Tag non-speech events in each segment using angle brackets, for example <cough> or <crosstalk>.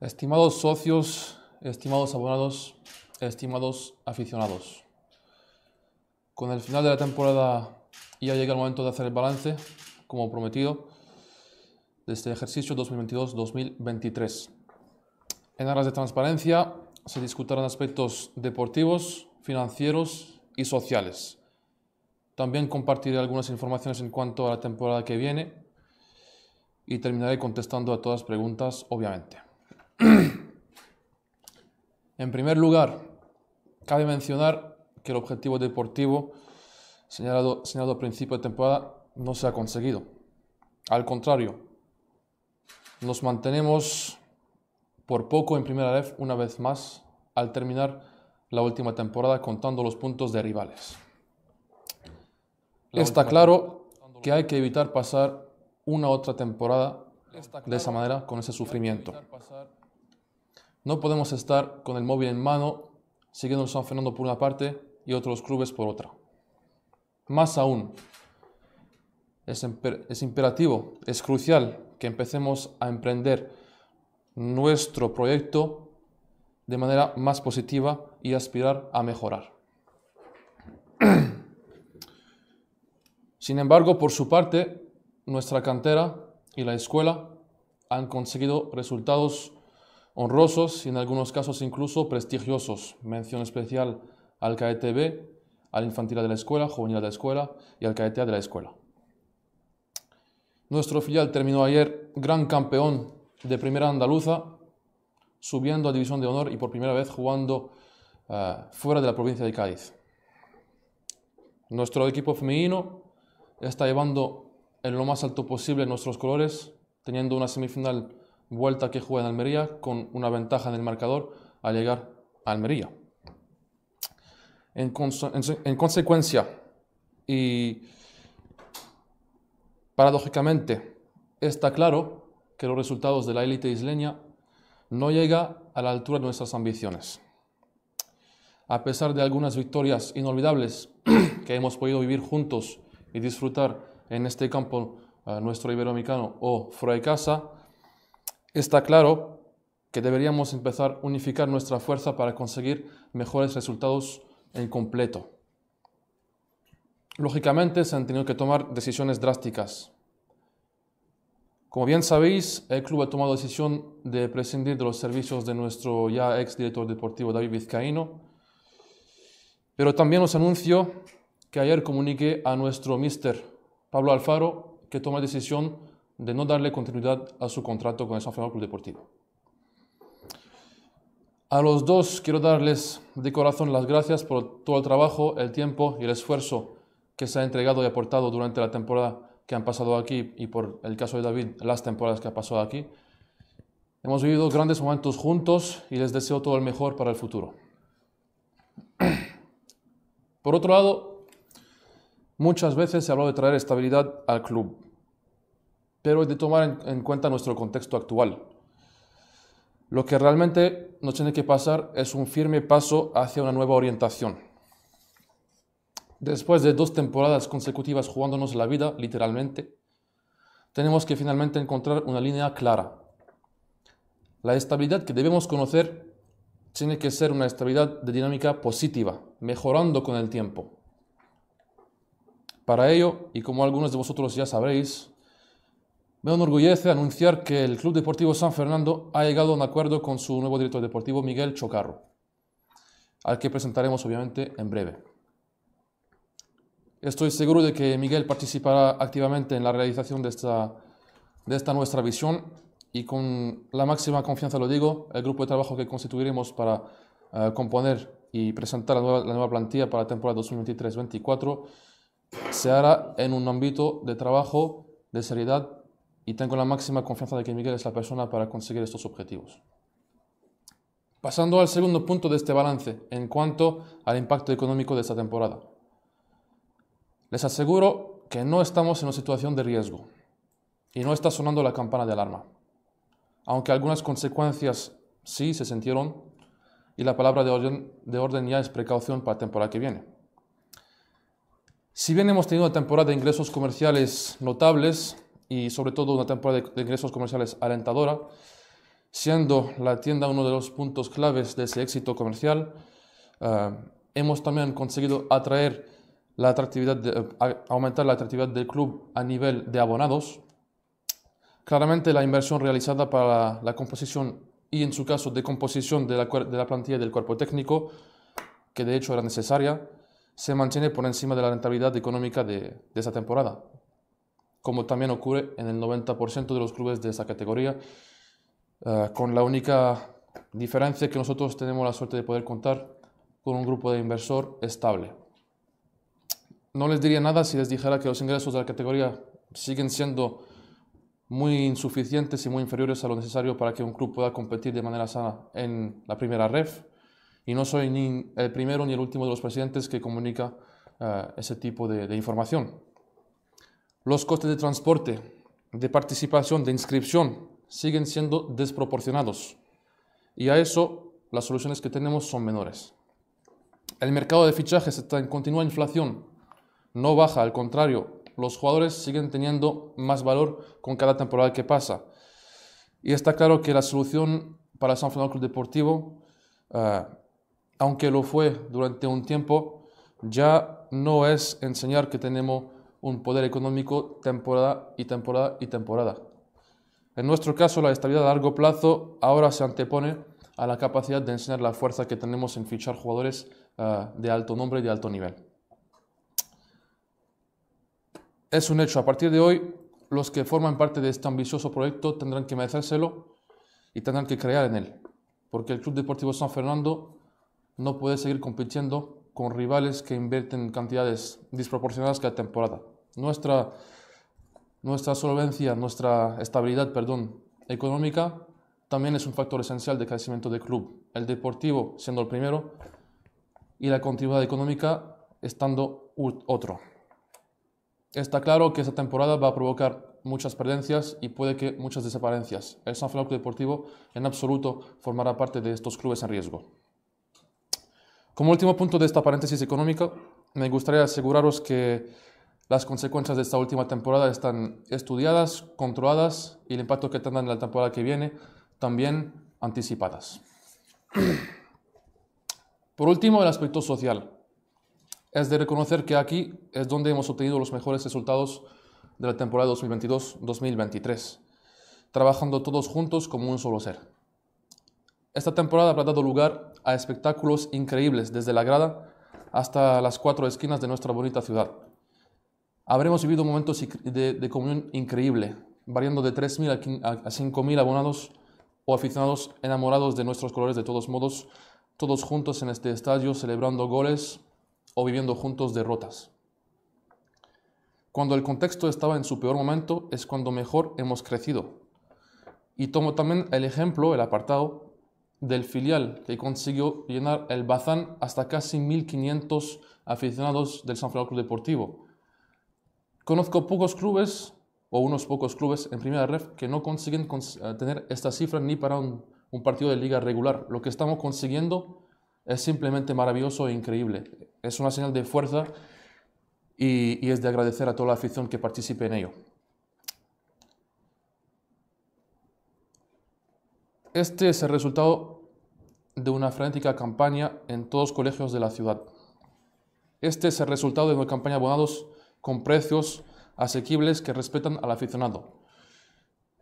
Estimados socios, estimados abonados, estimados aficionados, con el final de la temporada ya llega el momento de hacer el balance, como prometido, de este ejercicio 2022-2023. En aras de transparencia se discutirán aspectos deportivos, financieros y sociales. También compartiré algunas informaciones en cuanto a la temporada que viene y terminaré contestando a todas las preguntas, obviamente. <clears throat> en primer lugar, cabe mencionar que el objetivo deportivo señalado, señalado principio de temporada no se ha conseguido. Al contrario, nos mantenemos por poco en primera ref una vez más al terminar la última temporada contando los puntos de rivales. Está claro que hay que evitar pasar una otra temporada de esa manera con ese sufrimiento. No podemos estar con el móvil en mano siguiendo el San Fernando por una parte y otros clubes por otra. Más aún, es, es imperativo, es crucial que empecemos a emprender nuestro proyecto de manera más positiva y aspirar a mejorar. Sin embargo, por su parte, nuestra cantera y la escuela han conseguido resultados honrosos y en algunos casos incluso prestigiosos. Mención especial al KETB, al infantil de la escuela, juvenil de la escuela y al KETA de la escuela. Nuestro filial terminó ayer gran campeón de primera andaluza, subiendo a División de Honor y por primera vez jugando eh, fuera de la provincia de Cádiz. Nuestro equipo femenino está llevando en lo más alto posible nuestros colores, teniendo una semifinal vuelta que juega en Almería con una ventaja en el marcador al llegar a Almería. En, consecuencia, y paradójicamente, está claro que los resultados de la élite isleña no llega a la altura de nuestras ambiciones. A pesar de algunas victorias inolvidables <clears throat> que hemos podido vivir juntos y disfrutar en este campo eh, nuestro iberoamericano o fuera de casa, Está claro que deberíamos empezar a unificar nuestra fuerza para conseguir mejores resultados en completo. Lógicamente se han tenido que tomar decisiones drásticas. Como bien sabéis, el club ha tomado la decisión de prescindir de los servicios de nuestro ya ex director deportivo David Vizcaíno, pero también os anuncio que ayer comuniqué a nuestro mister Pablo Alfaro que toma la decisión de no darle continuidad a su contrato con el San Club Deportivo. A los dos quiero darles de corazón las gracias por todo el trabajo, el tiempo y el esfuerzo que se ha entregado y aportado durante la temporada que han pasado aquí y por el caso de David, las temporadas que ha pasado aquí. Hemos vivido grandes momentos juntos y les deseo todo el mejor para el futuro. Por otro lado, muchas veces se ha hablado de traer estabilidad al club pero es de tomar en, en cuenta nuestro contexto actual. Lo que realmente nos tiene que pasar es un firme paso hacia una nueva orientación. Después de dos temporadas consecutivas jugándonos la vida, literalmente, tenemos que finalmente encontrar una línea clara. La estabilidad que debemos conocer tiene que ser una estabilidad de dinámica positiva, mejorando con el tiempo. Para ello, y como algunos de vosotros ya sabréis, me enorgullece anunciar que el Club Deportivo San Fernando ha llegado a un acuerdo con su nuevo director deportivo, Miguel Chocarro, al que presentaremos obviamente en breve. Estoy seguro de que Miguel participará activamente en la realización de esta, de esta nuestra visión y con la máxima confianza lo digo, el grupo de trabajo que constituiremos para eh, componer y presentar la nueva, la nueva plantilla para la temporada 2023 2024 se hará en un ámbito de trabajo, de seriedad y tengo la máxima confianza de que Miguel es la persona para conseguir estos objetivos. Pasando al segundo punto de este balance, en cuanto al impacto económico de esta temporada. Les aseguro que no estamos en una situación de riesgo y no está sonando la campana de alarma, aunque algunas consecuencias sí se sintieron y la palabra de orden, ya es precaución para la temporada que viene. Si bien hemos tenido una temporada de ingresos comerciales notables, y sobre todo una temporada de, ingresos comerciales alentadora, siendo la tienda uno de los puntos claves de ese éxito comercial. Eh, hemos también conseguido atraer la atractividad eh, aumentar la atractividad del club a nivel de abonados. Claramente la inversión realizada para la, composición y en su caso de composición de la, de la, plantilla del cuerpo técnico, que de hecho era necesaria, se mantiene por encima de la rentabilidad económica de esa temporada como también ocurre en el 90% de los clubes de esa categoría, ah, con la única diferencia que nosotros tenemos la suerte de poder contar con un grupo de inversor estable. No les diría nada si les dijera que los ingresos de la categoría siguen siendo muy insuficientes y muy inferiores a lo necesario para que un club pueda competir de manera sana en la primera ref. Y no soy ni el primero ni el último de los presidentes que comunica ah, ese tipo de información. Los costes de transporte, de participación, de inscripción siguen siendo desproporcionados y a eso las soluciones que tenemos son menores. El mercado de fichajes está en continua inflación, no baja, al contrario, los jugadores siguen teniendo más valor con cada temporada que pasa. Y está claro que la solución para San Fernando Club Deportivo, eh, aunque lo fue durante un tiempo, ya no es enseñar que tenemos un poder económico temporada y temporada y temporada. En nuestro caso, la estabilidad a largo plazo ahora se antepone a la capacidad de enseñar la fuerza que tenemos en fichar jugadores eh, de alto nombre y de alto nivel. Es un hecho, a partir de hoy, los que forman parte de este ambicioso proyecto tendrán que merecérselo y tendrán que creer en él, porque el Club Deportivo San Fernando no puede seguir compitiendo con rivales que invierten cantidades desproporcionadas cada temporada. Nuestra, solvencia, nuestra estabilidad perdón, económica también es un factor esencial de crecimiento del club. El deportivo siendo el primero y la continuidad económica estando otro. Está claro que esta temporada va a provocar muchas perdencias y puede que muchas desaparencias. El San Francisco Deportivo en absoluto formará parte de estos clubes en riesgo. Como último punto de esta paréntesis económica, me gustaría aseguraros que las consecuencias de esta última temporada están estudiadas, controladas y el impacto que tendrán en la temporada que viene también anticipadas. Por último, el aspecto social. Es de reconocer que aquí es donde hemos obtenido los mejores resultados de la temporada 2022-2023, trabajando todos juntos como un solo ser. Esta temporada habrá dado lugar a espectáculos increíbles desde la grada hasta las cuatro esquinas de nuestra bonita ciudad. Habremos vivido momentos de, de comunión increíble, variando de 3.000 a 5.000 abonados o aficionados enamorados de nuestros colores de todos modos, todos juntos en este estadio celebrando goles o viviendo juntos derrotas. Cuando el contexto estaba en su peor momento es cuando mejor hemos crecido. Y tomo también el ejemplo, el apartado, del filial, que consiguió llenar el Bazán hasta casi 1.500 aficionados del San Fernando Club Deportivo. Conozco pocos clubes, o unos pocos clubes en primera ref, que no consiguen eh, tener esta cifra ni para un, partido de liga regular. Lo que estamos consiguiendo es simplemente maravilloso e increíble. Es una señal de fuerza y, y es de agradecer a toda la afición que participe en ello. Este es el resultado de una frenética campaña en todos los colegios de la ciudad. Este es el resultado de una campaña de abonados con precios asequibles que respetan al aficionado.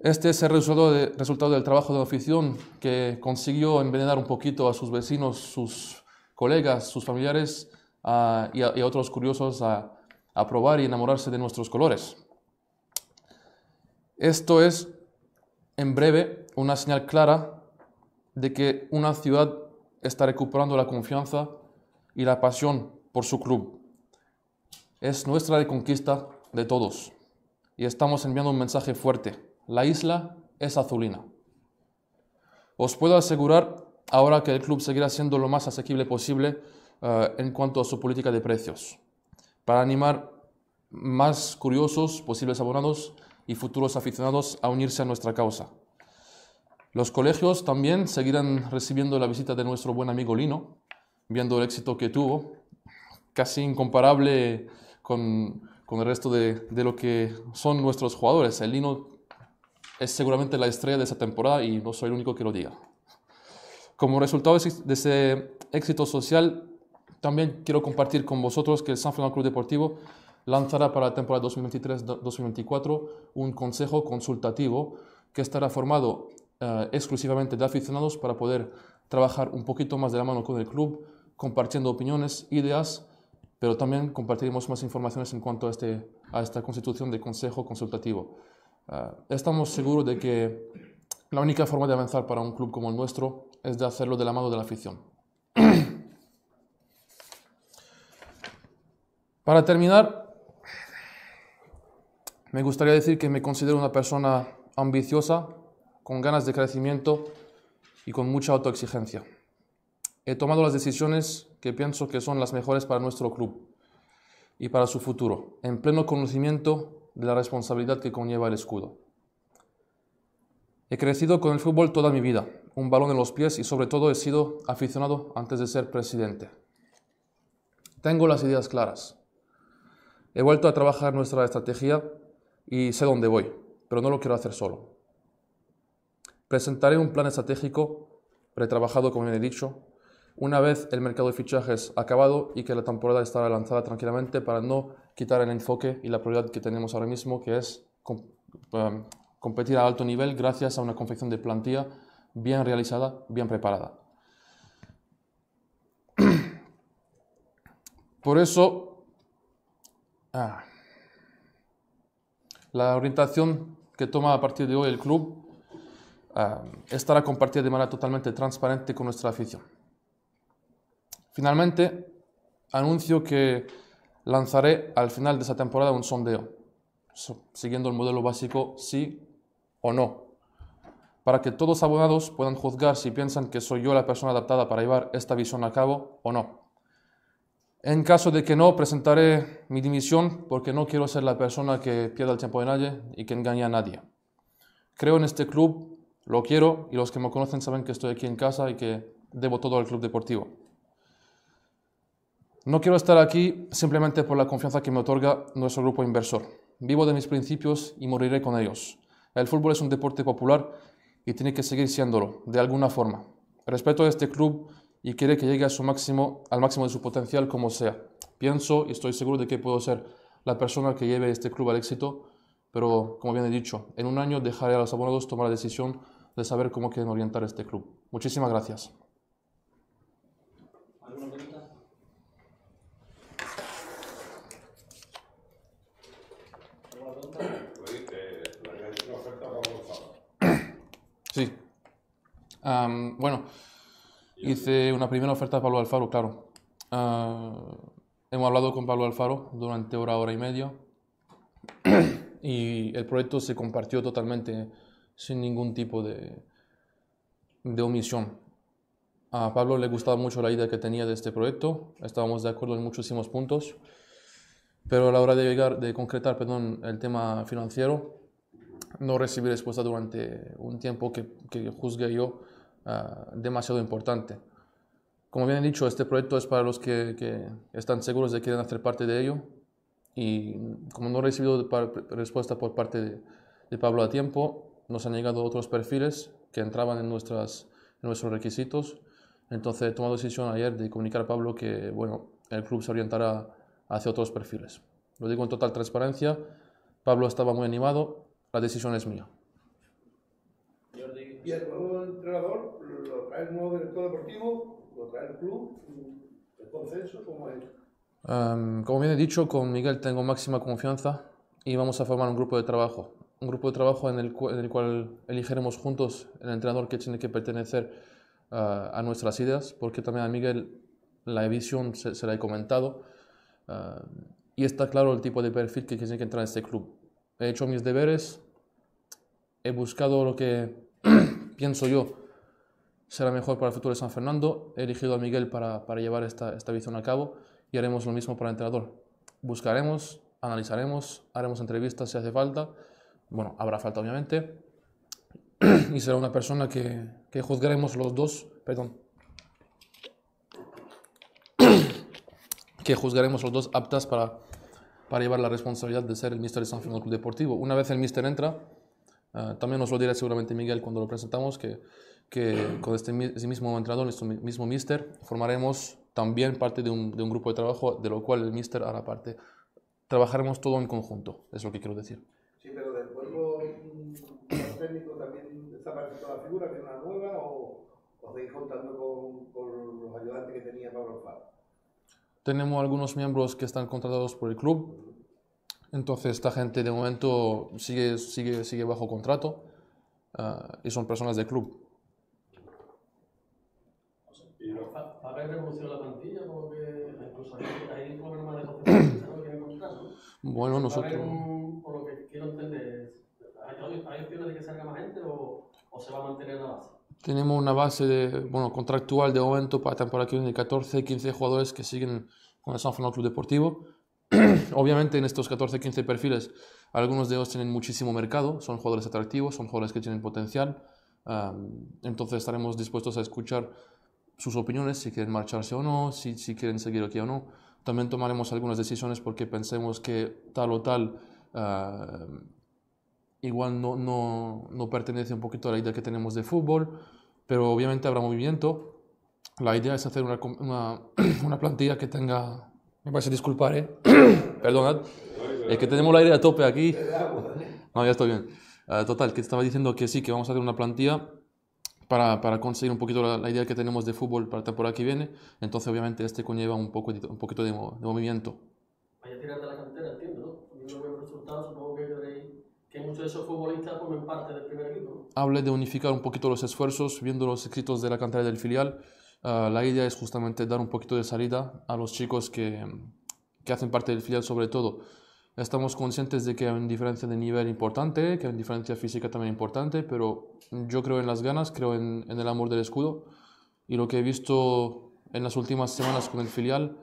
Este es el resultado, del trabajo de la afición que consiguió envenenar un poquito a sus vecinos, sus colegas, sus familiares ah, y, a, otros curiosos a, a probar y enamorarse de nuestros colores. Esto es, en breve, una señal clara de que una ciudad está recuperando la confianza y la pasión por su club. Es nuestra reconquista de todos y estamos enviando un mensaje fuerte. La isla es azulina. Os puedo asegurar ahora que el club seguirá siendo lo más asequible posible eh, en cuanto a su política de precios, para animar más curiosos, posibles abonados y futuros aficionados a unirse a nuestra causa. Los colegios también seguirán recibiendo la visita de nuestro buen amigo Lino, viendo el éxito que tuvo, casi incomparable con, el resto de, de, lo que son nuestros jugadores. El Lino es seguramente la estrella de esa temporada y no soy el único que lo diga. Como resultado de ese éxito social, también quiero compartir con vosotros que el San Fernando Club Deportivo lanzará para la temporada 2023-2024 un consejo consultativo que estará formado eh, exclusivamente de aficionados para poder trabajar un poquito más de la mano con el club, compartiendo opiniones, ideas, pero también compartiremos más informaciones en cuanto a, este, a esta constitución de consejo consultativo. Eh, estamos seguros de que la única forma de avanzar para un club como el nuestro es de hacerlo de la mano de la afición. <clears throat> para terminar, me gustaría decir que me considero una persona ambiciosa, con ganas de crecimiento y con mucha autoexigencia. He tomado las decisiones que pienso que son las mejores para nuestro club y para su futuro, en pleno conocimiento de la responsabilidad que conlleva el escudo. He crecido con el fútbol toda mi vida, un balón en los pies y sobre todo he sido aficionado antes de ser presidente. Tengo las ideas claras. He vuelto a trabajar nuestra estrategia y sé dónde voy, pero no lo quiero hacer solo. Presentaré un plan estratégico pretrabajado, como bien he dicho, una vez el mercado de fichajes acabado y que la temporada estará lanzada tranquilamente para no quitar el enfoque y la prioridad que tenemos ahora mismo, que es em, competir a alto nivel gracias a una confección de plantilla bien realizada, bien preparada. <clears throat> Por eso, ah, la orientación que toma a partir de hoy el club Ah, estará compartida de manera totalmente transparente con nuestra afición. Finalmente, anuncio que lanzaré al final de esta temporada un sondeo, siguiendo el modelo básico sí o no, para que todos abonados puedan juzgar si piensan que soy yo la persona adaptada para llevar esta visión a cabo o no. En caso de que no, presentaré mi dimisión porque no quiero ser la persona que pierda el tiempo de nadie y que engañe a nadie. Creo en este club lo quiero y los que me conocen saben que estoy aquí en casa y que debo todo al club deportivo. No quiero estar aquí simplemente por la confianza que me otorga nuestro grupo inversor. Vivo de mis principios y moriré con ellos. El fútbol es un deporte popular y tiene que seguir siéndolo, de alguna forma. Respeto a este club y quiere que llegue a su máximo, al máximo de su potencial como sea. Pienso y estoy seguro de que puedo ser la persona que lleve este club al éxito, pero como bien he dicho, en un año dejaré a los abonados tomar la decisión de saber cómo quieren orientar este club. Muchísimas gracias. ¿Alguna pregunta? Sí. bueno, hice una primera oferta a Pablo Alfaro, claro. Ah, hemos hablado con Pablo Alfaro durante hora, hora y media <clears throat> y el proyecto se compartió totalmente sin ningún tipo de, de omisión. A Pablo le gustaba mucho la idea que tenía de este proyecto, estábamos de acuerdo en muchísimos puntos, pero a la hora de llegar, de concretar, perdón, el tema financiero, no recibí respuesta durante un tiempo que, que juzgué yo ah, demasiado importante. Como bien he dicho, este proyecto es para los que, que están seguros de que quieren hacer parte de ello y como no he recibido respuesta por parte de, de Pablo a tiempo, nos han llegado otros perfiles que entraban en, nuestras, nuestros requisitos. Entonces he tomado decisión ayer de comunicar a Pablo que bueno, el club se orientará hacia otros perfiles. Lo digo en total transparencia. Pablo estaba muy animado. La decisión es mía. entrenador el nuevo deportivo? club? ¿El consenso? ¿Cómo es? Em, como bien he dicho, con Miguel tengo máxima confianza y vamos a formar un grupo de trabajo un grupo de trabajo en el, cual elijeremos juntos el entrenador que tiene que pertenecer ah, a nuestras ideas, porque también a Miguel la visión se, la he comentado ah, y está claro el tipo de perfil que tiene que entrar en este club. He hecho mis deberes, he buscado lo que <clears throat> pienso yo será mejor para el futuro de San Fernando, he elegido a Miguel para, para llevar esta, esta visión a cabo y haremos lo mismo para el entrenador. Buscaremos, analizaremos, haremos entrevistas si hace falta bueno, habrá falta obviamente, <clears throat> y será una persona que, juzgaremos los dos, perdón, <clears throat> que juzgaremos los dos aptas para, para llevar la responsabilidad de ser el mister de San Fernando Club Deportivo. Una vez el mister entra, eh, también nos lo dirá seguramente Miguel cuando lo presentamos, que, con este mismo entrenador, este mismo mister, formaremos también parte de un, de un grupo de trabajo de lo cual el mister hará parte. Trabajaremos todo en conjunto, es lo que quiero decir. contando con, los ayudantes que tenía Pablo Tenemos algunos miembros que están contratados por el club. Entonces esta gente de momento sigue, sigue, sigue bajo contrato ah, y son personas del club. la hay Bueno, nosotros... de que salga más gente o, o se va a mantener la base? tenemos una base bueno, contractual de momento para temporada que viene de 14, 15 jugadores que siguen con el San Fernando Club Deportivo. <clears throat> Obviamente en estos 14, 15 perfiles, algunos de ellos tienen muchísimo mercado, son jugadores atractivos, son jugadores que tienen potencial. entonces estaremos dispuestos a escuchar sus opiniones, si quieren marcharse o no, si, quieren seguir aquí o no. También tomaremos algunas decisiones porque pensemos que tal o tal ah, igual no, pertenece un poquito a la idea que tenemos de fútbol, pero obviamente habrá movimiento. La idea es hacer una, <clears throat> plantilla que tenga, me vais a disculpar, ¿eh? <clears throat> perdonad, es eh, que tenemos la aire a tope aquí. No, ya estoy bien. Ah, total, que estaba diciendo que sí, que vamos a hacer una plantilla para, conseguir un poquito la, idea que tenemos de fútbol para la temporada que viene. Entonces, obviamente, este conlleva un, poco, un poquito de, movimiento. Vaya la cantera, ¿no? Yo no veo que que muchos de esos futbolistas formen parte del primer equipo. Hablé de unificar un poquito los esfuerzos, viendo los éxitos de la cantera del filial. Ah, la idea es justamente dar un poquito de salida a los chicos que, que hacen parte del filial sobre todo. Estamos conscientes de que hay una diferencia de nivel importante, que hay una diferencia física también importante, pero yo creo en las ganas, creo en, en el amor del escudo y lo que he visto en las últimas semanas con el filial,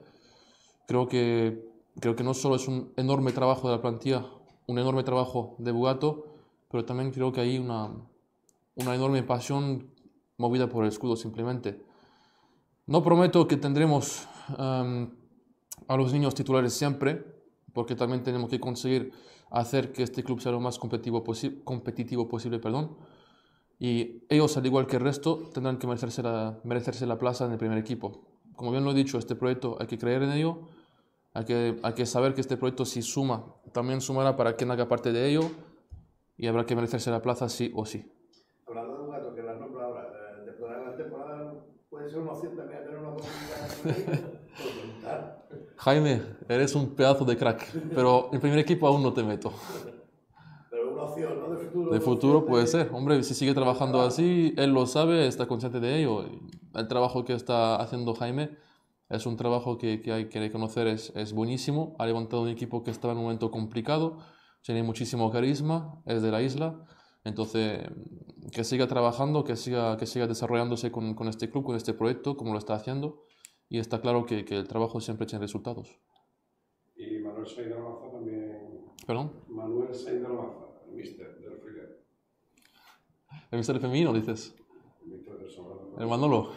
creo que, creo que no solo es un enorme trabajo de la plantilla un enorme trabajo de Bugato, pero también creo que hay una, enorme pasión movida por el escudo simplemente. No prometo que tendremos em, a los niños titulares siempre, porque también tenemos que conseguir hacer que este club sea lo más competitivo, competitivo posible. Perdón. Y ellos, al igual que el resto, tendrán que merecerse la, merecerse la plaza en el primer equipo. Como bien lo he dicho, este proyecto hay que creer en ello, hay que, hay que saber que este proyecto si suma también sumará para quien haga parte de ello y habrá que merecerse la plaza sí o sí. gato que la ahora, eh, la temporada puede ser tener una <laughs> Jaime, eres un pedazo de crack, pero en primer equipo aún no te meto. Pero una opción, ¿no? De futuro. De futuro puede ser. Hombre, si sigue trabajando ah. así, él lo sabe, está consciente de ello. El trabajo que está haciendo Jaime es un trabajo que, hay que reconocer, es, es buenísimo. Ha levantado un equipo que estaba en un momento complicado, tiene muchísimo carisma, es de la isla. Entonces, que siga trabajando, que siga, que siga desarrollándose con, este club, con este proyecto, como lo está haciendo. Y está claro que, el trabajo siempre tiene resultados. Y Manuel Baza también. ¿Perdón? Manuel el mister del El mister femenino, dices. El mister del El Manolo.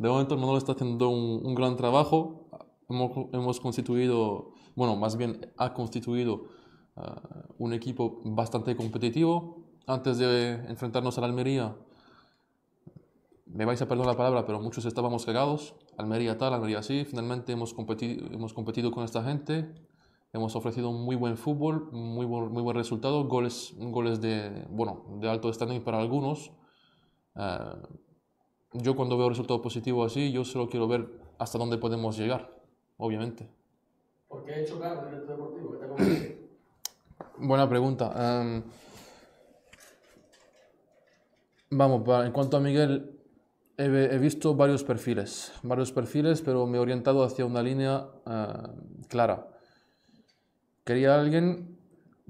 De momento el Manolo está haciendo un, gran trabajo. Hemos, constituido, bueno, más bien ha constituido ah, un equipo bastante competitivo. Antes de enfrentarnos a la Almería, me vais a perder la palabra, pero muchos estábamos cagados. Almería tal, Almería sí. Finalmente hemos competido, hemos competido con esta gente. Hemos ofrecido muy buen fútbol, muy buen, muy buen resultado, goles, goles de, bueno, de alto standing para algunos. Ah, yo cuando veo resultados positivos así, yo solo quiero ver hasta dónde podemos llegar, obviamente. ¿Por qué deportivo? <clears throat> Buena pregunta. vamos, en cuanto a Miguel, he, visto varios perfiles, varios perfiles, pero me he orientado hacia una línea ah, clara. Quería alguien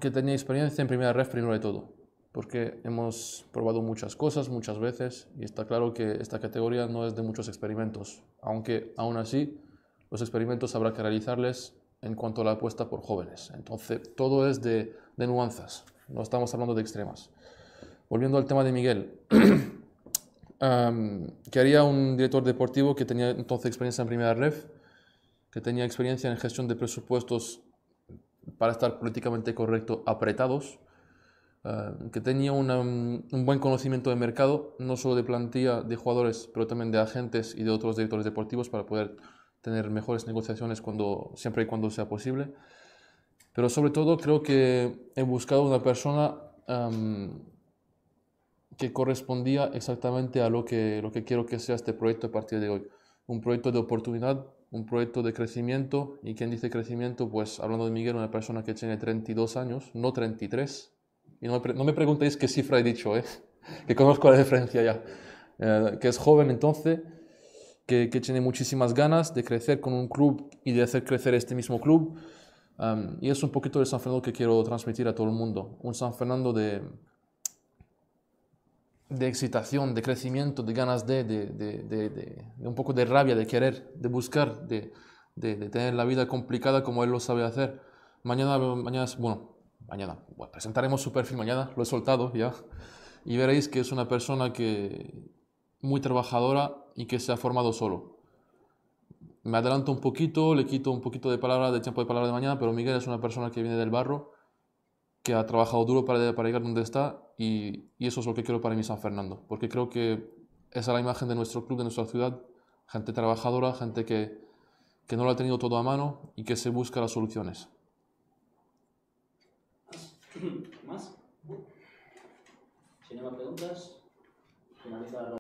que tenía experiencia en primera ref primero de todo porque hemos probado muchas cosas muchas veces y está claro que esta categoría no es de muchos experimentos, aunque aún así los experimentos habrá que realizarles en cuanto a la apuesta por jóvenes. Entonces, todo es de, de nuanzas, no estamos hablando de extremas. Volviendo al tema de Miguel, <clears throat> que haría un director deportivo que tenía entonces experiencia en primera ref, que tenía experiencia en gestión de presupuestos para estar políticamente correcto apretados, Ah, que tenía un buen conocimiento de mercado, no solo de plantilla de jugadores, pero también de agentes y de otros directores deportivos para poder tener mejores negociaciones cuando, siempre y cuando sea posible. Pero sobre todo creo que he buscado una persona que correspondía exactamente a lo que, lo que quiero que sea este proyecto a partir de hoy. Un proyecto de oportunidad, un proyecto de crecimiento. Y quien dice crecimiento, pues hablando de Miguel, una persona que tiene 32 años, no 33, y no me, preguntéis qué cifra he dicho, ¿eh? <laughs> que conozco la diferencia ya, eh, que es joven entonces, que, tiene muchísimas ganas de crecer con un club y de hacer crecer este mismo club. y es un poquito de San Fernando que quiero transmitir a todo el mundo, un San Fernando de, de excitación, de crecimiento, de ganas de, de, un poco de rabia, de querer, de buscar, de, tener la vida complicada como él lo sabe hacer. Mañana, mañana bueno, mañana, presentaremos su perfil mañana, lo he soltado ya, y veréis que es una persona que muy trabajadora y que se ha formado solo. Me adelanto un poquito, le quito un poquito de palabra, de tiempo de palabra de mañana, pero Miguel es una persona que viene del barro, que ha trabajado duro para, para llegar donde está y, eso es lo que quiero para mi San Fernando, porque creo que esa es la imagen de nuestro club, de nuestra ciudad, gente trabajadora, gente que, que no lo ha tenido todo a mano y que se busca las soluciones. ¿Más? Si no más preguntas, finaliza la